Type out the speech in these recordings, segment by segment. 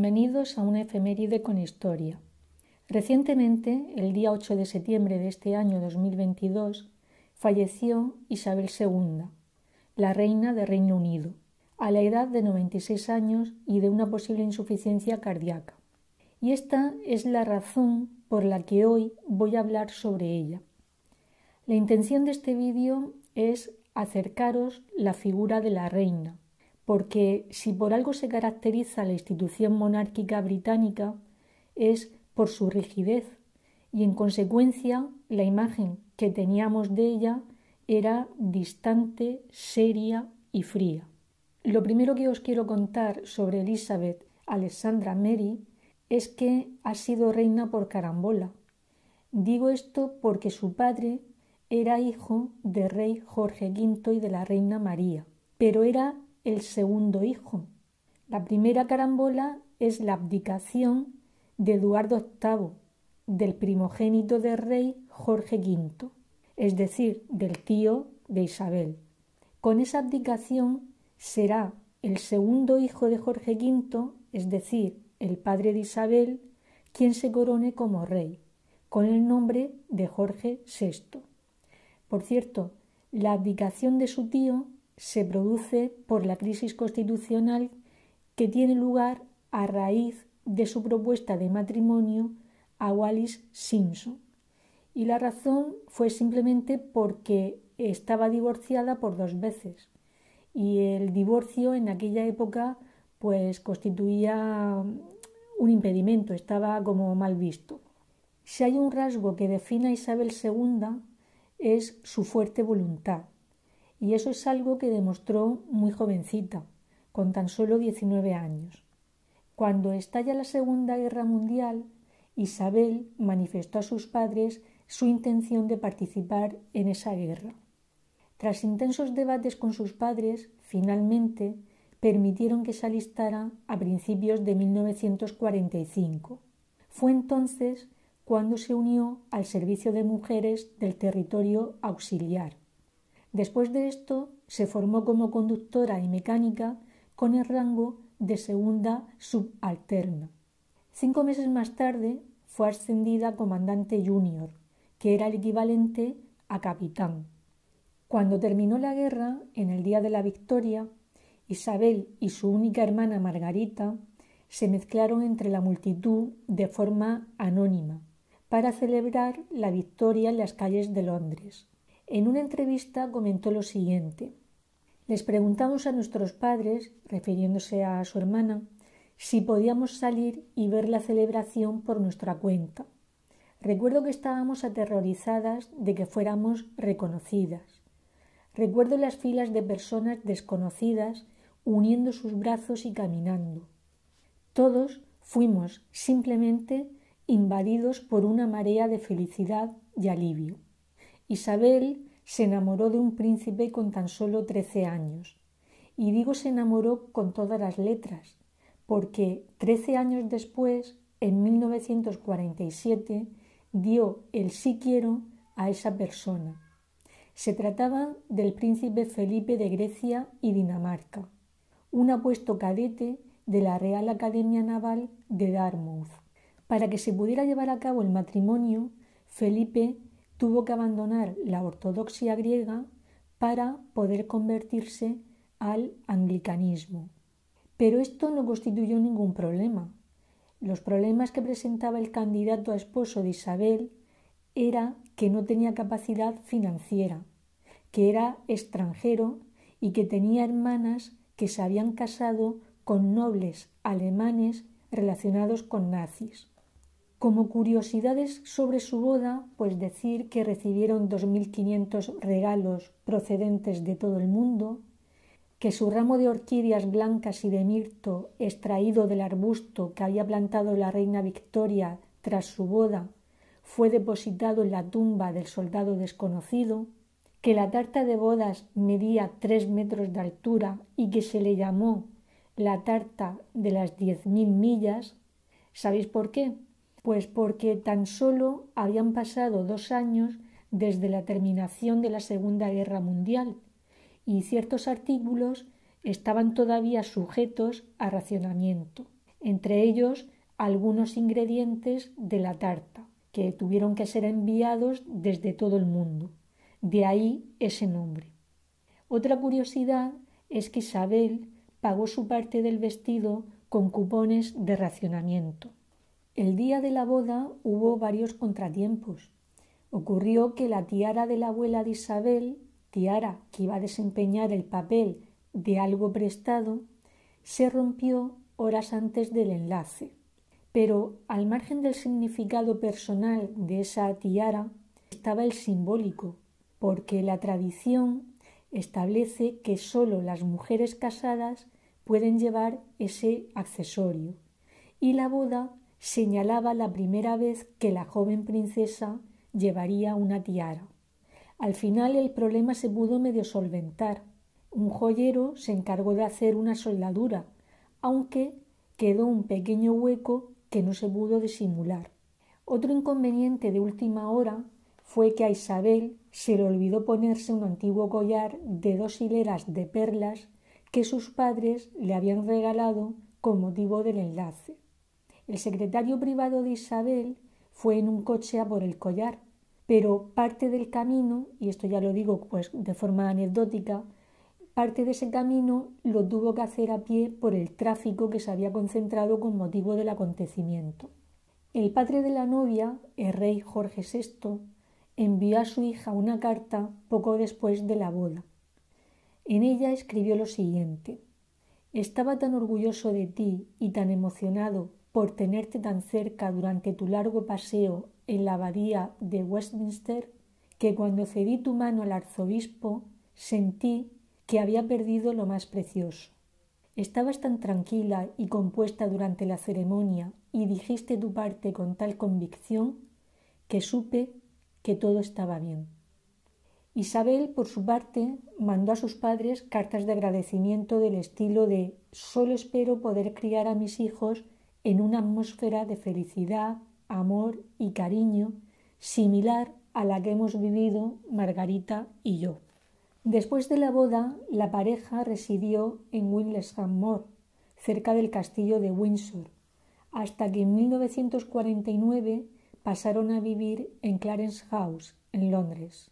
Bienvenidos a una efeméride con historia. Recientemente, el día 8 de septiembre de este año 2022, falleció Isabel II, la reina de Reino Unido, a la edad de 96 años y de una posible insuficiencia cardíaca. Y esta es la razón por la que hoy voy a hablar sobre ella. La intención de este vídeo es acercaros la figura de la reina, porque si por algo se caracteriza la institución monárquica británica es por su rigidez y en consecuencia la imagen que teníamos de ella era distante, seria y fría. Lo primero que os quiero contar sobre Elizabeth Alexandra Mary es que ha sido reina por carambola. Digo esto porque su padre era hijo del rey Jorge V y de la reina María, pero era el segundo hijo. La primera carambola es la abdicación de Eduardo VIII, del primogénito del rey Jorge V, es decir, del tío de Isabel. Con esa abdicación será el segundo hijo de Jorge V, es decir, el padre de Isabel, quien se corone como rey, con el nombre de Jorge VI. Por cierto, la abdicación de su tío se produce por la crisis constitucional que tiene lugar a raíz de su propuesta de matrimonio a Wallis Simpson. Y la razón fue simplemente porque estaba divorciada por dos veces. Y el divorcio en aquella época pues constituía un impedimento, estaba como mal visto. Si hay un rasgo que define a Isabel II es su fuerte voluntad y eso es algo que demostró muy jovencita, con tan solo 19 años. Cuando estalla la Segunda Guerra Mundial, Isabel manifestó a sus padres su intención de participar en esa guerra. Tras intensos debates con sus padres, finalmente permitieron que se alistara a principios de 1945. Fue entonces cuando se unió al Servicio de Mujeres del Territorio Auxiliar, Después de esto, se formó como conductora y mecánica con el rango de segunda subalterna. Cinco meses más tarde fue ascendida a comandante junior, que era el equivalente a capitán. Cuando terminó la guerra, en el día de la victoria, Isabel y su única hermana Margarita se mezclaron entre la multitud de forma anónima para celebrar la victoria en las calles de Londres. En una entrevista comentó lo siguiente. Les preguntamos a nuestros padres, refiriéndose a su hermana, si podíamos salir y ver la celebración por nuestra cuenta. Recuerdo que estábamos aterrorizadas de que fuéramos reconocidas. Recuerdo las filas de personas desconocidas uniendo sus brazos y caminando. Todos fuimos simplemente invadidos por una marea de felicidad y alivio. Isabel se enamoró de un príncipe con tan solo trece años. Y digo se enamoró con todas las letras, porque trece años después, en 1947, dio el sí quiero a esa persona. Se trataba del príncipe Felipe de Grecia y Dinamarca, un apuesto cadete de la Real Academia Naval de Dartmouth. Para que se pudiera llevar a cabo el matrimonio, Felipe tuvo que abandonar la ortodoxia griega para poder convertirse al anglicanismo. Pero esto no constituyó ningún problema. Los problemas que presentaba el candidato a esposo de Isabel era que no tenía capacidad financiera, que era extranjero y que tenía hermanas que se habían casado con nobles alemanes relacionados con nazis. Como curiosidades sobre su boda, pues decir que recibieron 2.500 regalos procedentes de todo el mundo, que su ramo de orquídeas blancas y de mirto, extraído del arbusto que había plantado la reina Victoria tras su boda, fue depositado en la tumba del soldado desconocido, que la tarta de bodas medía tres metros de altura y que se le llamó la tarta de las diez mil millas. ¿Sabéis por qué? pues porque tan solo habían pasado dos años desde la terminación de la Segunda Guerra Mundial y ciertos artículos estaban todavía sujetos a racionamiento, entre ellos algunos ingredientes de la tarta, que tuvieron que ser enviados desde todo el mundo. De ahí ese nombre. Otra curiosidad es que Isabel pagó su parte del vestido con cupones de racionamiento. El día de la boda hubo varios contratiempos. Ocurrió que la tiara de la abuela de Isabel, tiara que iba a desempeñar el papel de algo prestado, se rompió horas antes del enlace. Pero al margen del significado personal de esa tiara estaba el simbólico, porque la tradición establece que solo las mujeres casadas pueden llevar ese accesorio y la boda señalaba la primera vez que la joven princesa llevaría una tiara. Al final el problema se pudo medio solventar. Un joyero se encargó de hacer una soldadura, aunque quedó un pequeño hueco que no se pudo disimular. Otro inconveniente de última hora fue que a Isabel se le olvidó ponerse un antiguo collar de dos hileras de perlas que sus padres le habían regalado con motivo del enlace. El secretario privado de Isabel fue en un coche a por el collar, pero parte del camino, y esto ya lo digo pues de forma anecdótica, parte de ese camino lo tuvo que hacer a pie por el tráfico que se había concentrado con motivo del acontecimiento. El padre de la novia, el rey Jorge VI, envió a su hija una carta poco después de la boda. En ella escribió lo siguiente Estaba tan orgulloso de ti y tan emocionado por tenerte tan cerca durante tu largo paseo en la abadía de Westminster, que cuando cedí tu mano al arzobispo sentí que había perdido lo más precioso. Estabas tan tranquila y compuesta durante la ceremonia y dijiste tu parte con tal convicción que supe que todo estaba bien. Isabel, por su parte, mandó a sus padres cartas de agradecimiento del estilo de solo espero poder criar a mis hijos en una atmósfera de felicidad, amor y cariño similar a la que hemos vivido Margarita y yo. Después de la boda, la pareja residió en Winlesham Moor, cerca del castillo de Windsor, hasta que en 1949 pasaron a vivir en Clarence House, en Londres.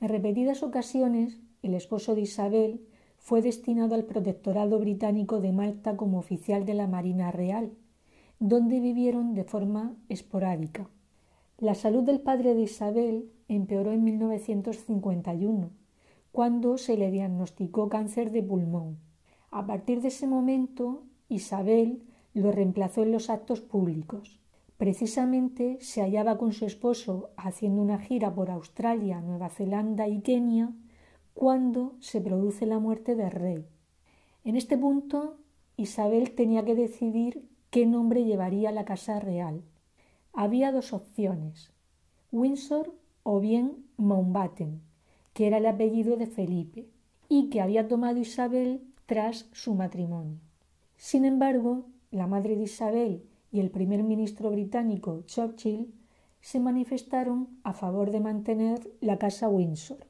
En repetidas ocasiones, el esposo de Isabel fue destinado al protectorado británico de Malta como oficial de la Marina Real donde vivieron de forma esporádica. La salud del padre de Isabel empeoró en 1951, cuando se le diagnosticó cáncer de pulmón. A partir de ese momento, Isabel lo reemplazó en los actos públicos. Precisamente se hallaba con su esposo haciendo una gira por Australia, Nueva Zelanda y Kenia cuando se produce la muerte del rey. En este punto, Isabel tenía que decidir qué nombre llevaría la casa real. Había dos opciones, Windsor o bien Mountbatten, que era el apellido de Felipe y que había tomado Isabel tras su matrimonio. Sin embargo, la madre de Isabel y el primer ministro británico Churchill se manifestaron a favor de mantener la casa Windsor.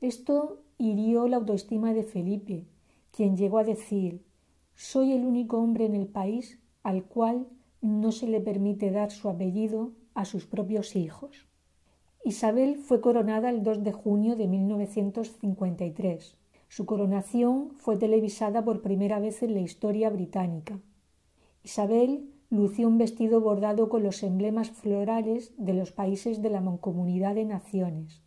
Esto hirió la autoestima de Felipe, quien llegó a decir Soy el único hombre en el país al cual no se le permite dar su apellido a sus propios hijos. Isabel fue coronada el 2 de junio de 1953. Su coronación fue televisada por primera vez en la historia británica. Isabel lució un vestido bordado con los emblemas florales de los países de la Mancomunidad de Naciones.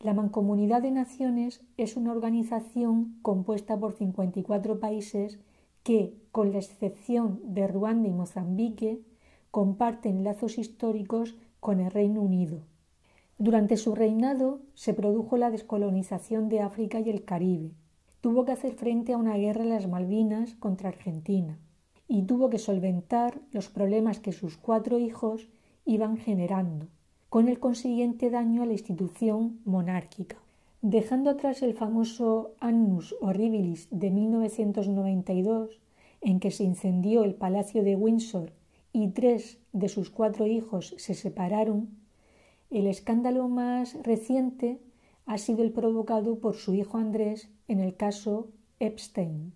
La Mancomunidad de Naciones es una organización compuesta por 54 países que, con la excepción de Ruanda y Mozambique, comparten lazos históricos con el Reino Unido. Durante su reinado se produjo la descolonización de África y el Caribe. Tuvo que hacer frente a una guerra en las Malvinas contra Argentina y tuvo que solventar los problemas que sus cuatro hijos iban generando, con el consiguiente daño a la institución monárquica. Dejando atrás el famoso Annus Horribilis de 1992, en que se incendió el Palacio de Windsor y tres de sus cuatro hijos se separaron, el escándalo más reciente ha sido el provocado por su hijo Andrés en el caso Epstein.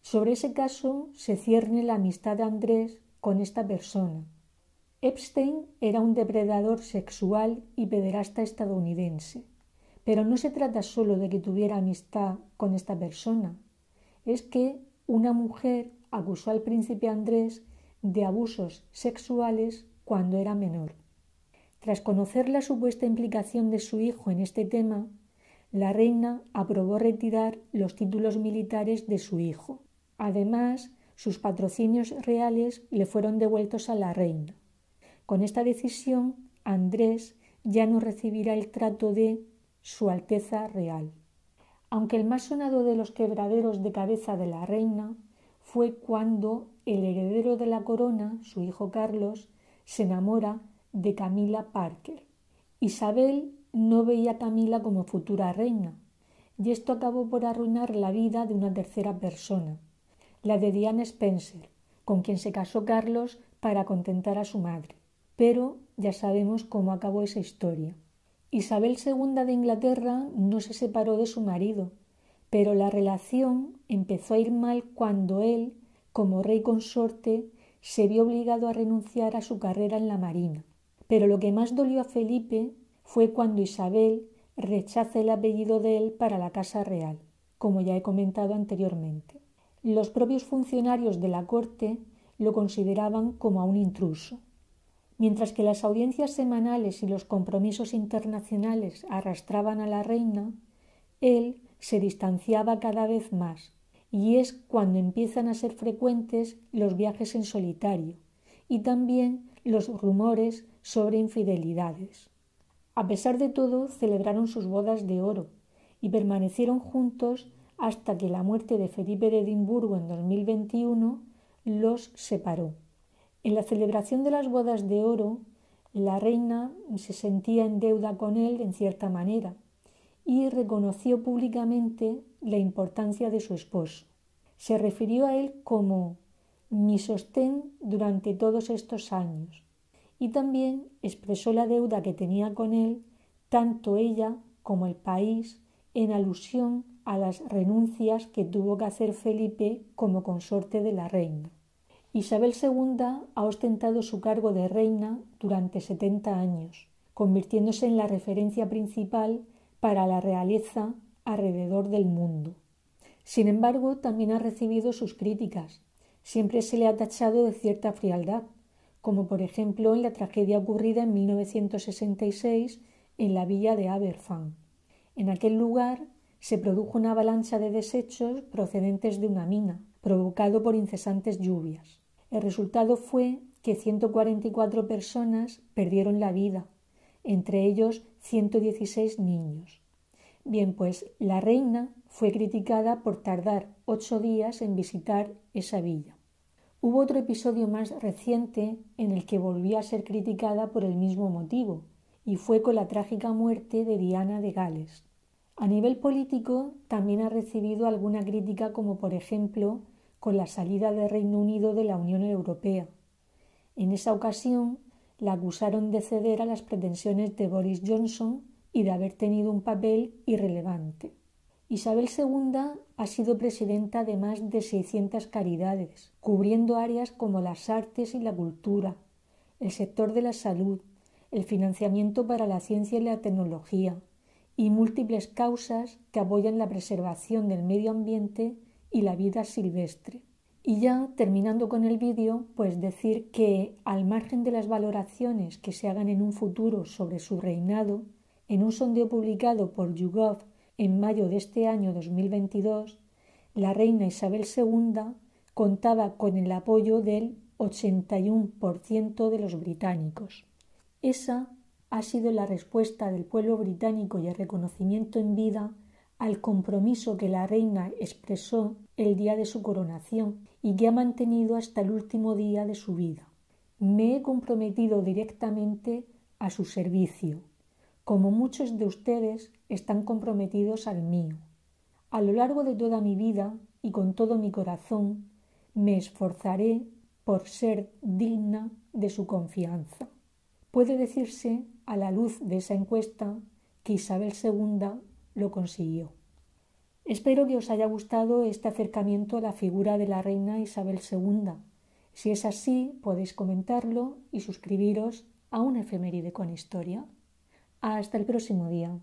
Sobre ese caso se cierne la amistad de Andrés con esta persona. Epstein era un depredador sexual y pederasta estadounidense. Pero no se trata solo de que tuviera amistad con esta persona, es que una mujer acusó al príncipe Andrés de abusos sexuales cuando era menor. Tras conocer la supuesta implicación de su hijo en este tema, la reina aprobó retirar los títulos militares de su hijo. Además, sus patrocinios reales le fueron devueltos a la reina. Con esta decisión, Andrés ya no recibirá el trato de su Alteza Real. Aunque el más sonado de los quebraderos de cabeza de la reina fue cuando el heredero de la corona, su hijo Carlos, se enamora de Camila Parker. Isabel no veía a Camila como futura reina, y esto acabó por arruinar la vida de una tercera persona, la de Diane Spencer, con quien se casó Carlos para contentar a su madre. Pero ya sabemos cómo acabó esa historia. Isabel II de Inglaterra no se separó de su marido, pero la relación empezó a ir mal cuando él, como rey consorte, se vio obligado a renunciar a su carrera en la Marina. Pero lo que más dolió a Felipe fue cuando Isabel rechaza el apellido de él para la Casa Real, como ya he comentado anteriormente. Los propios funcionarios de la corte lo consideraban como a un intruso. Mientras que las audiencias semanales y los compromisos internacionales arrastraban a la reina, él se distanciaba cada vez más, y es cuando empiezan a ser frecuentes los viajes en solitario y también los rumores sobre infidelidades. A pesar de todo, celebraron sus bodas de oro y permanecieron juntos hasta que la muerte de Felipe de Edimburgo en 2021 los separó. En la celebración de las bodas de oro, la reina se sentía en deuda con él en cierta manera y reconoció públicamente la importancia de su esposo. Se refirió a él como mi sostén durante todos estos años y también expresó la deuda que tenía con él tanto ella como el país en alusión a las renuncias que tuvo que hacer Felipe como consorte de la reina. Isabel II ha ostentado su cargo de reina durante setenta años, convirtiéndose en la referencia principal para la realeza alrededor del mundo. Sin embargo, también ha recibido sus críticas. Siempre se le ha tachado de cierta frialdad, como por ejemplo en la tragedia ocurrida en 1966 en la villa de Aberfan. En aquel lugar se produjo una avalancha de desechos procedentes de una mina, provocado por incesantes lluvias. El resultado fue que 144 personas perdieron la vida, entre ellos 116 niños. Bien, pues la reina fue criticada por tardar ocho días en visitar esa villa. Hubo otro episodio más reciente en el que volvió a ser criticada por el mismo motivo, y fue con la trágica muerte de Diana de Gales. A nivel político también ha recibido alguna crítica como por ejemplo con la salida del Reino Unido de la Unión Europea. En esa ocasión la acusaron de ceder a las pretensiones de Boris Johnson y de haber tenido un papel irrelevante. Isabel II ha sido presidenta de más de 600 caridades, cubriendo áreas como las artes y la cultura, el sector de la salud, el financiamiento para la ciencia y la tecnología, y múltiples causas que apoyan la preservación del medio ambiente y la vida silvestre. Y ya terminando con el vídeo, pues decir que al margen de las valoraciones que se hagan en un futuro sobre su reinado, en un sondeo publicado por YouGov en mayo de este año 2022, la reina Isabel II contaba con el apoyo del 81% de los británicos. Esa ha sido la respuesta del pueblo británico y el reconocimiento en vida al compromiso que la reina expresó el día de su coronación y que ha mantenido hasta el último día de su vida. Me he comprometido directamente a su servicio, como muchos de ustedes están comprometidos al mío. A lo largo de toda mi vida y con todo mi corazón, me esforzaré por ser digna de su confianza. Puede decirse, a la luz de esa encuesta, que Isabel II lo consiguió. Espero que os haya gustado este acercamiento a la figura de la reina Isabel II. Si es así, podéis comentarlo y suscribiros a un efeméride con historia. Hasta el próximo día.